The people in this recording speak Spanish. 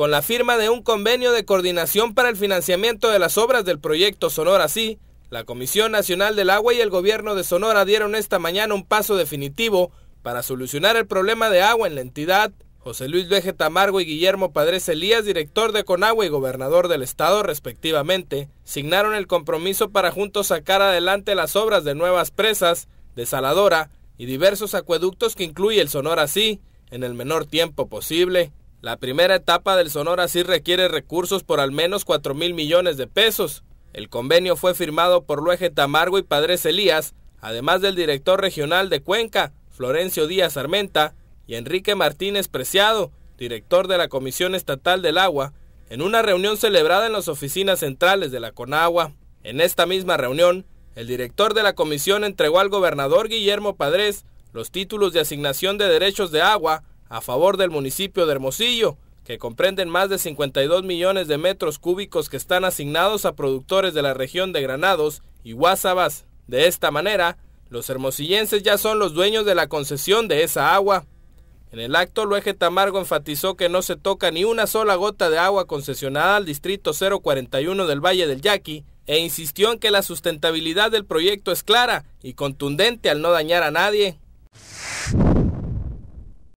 con la firma de un convenio de coordinación para el financiamiento de las obras del proyecto Sonora Sí, la Comisión Nacional del Agua y el Gobierno de Sonora dieron esta mañana un paso definitivo para solucionar el problema de agua en la entidad. José Luis Veje Tamargo y Guillermo Padres Elías, director de Conagua y gobernador del estado respectivamente, signaron el compromiso para juntos sacar adelante las obras de nuevas presas, desaladora y diversos acueductos que incluye el Sonora Sí en el menor tiempo posible. La primera etapa del Sonora sí requiere recursos por al menos 4 mil millones de pesos. El convenio fue firmado por Luege Tamargo y Padres Elías, además del director regional de Cuenca, Florencio Díaz Armenta, y Enrique Martínez Preciado, director de la Comisión Estatal del Agua, en una reunión celebrada en las oficinas centrales de la Conagua. En esta misma reunión, el director de la comisión entregó al gobernador Guillermo Padres los títulos de asignación de derechos de agua a favor del municipio de Hermosillo, que comprenden más de 52 millones de metros cúbicos que están asignados a productores de la región de Granados y Guasabas. De esta manera, los hermosillenses ya son los dueños de la concesión de esa agua. En el acto, Luege Tamargo enfatizó que no se toca ni una sola gota de agua concesionada al Distrito 041 del Valle del Yaqui e insistió en que la sustentabilidad del proyecto es clara y contundente al no dañar a nadie.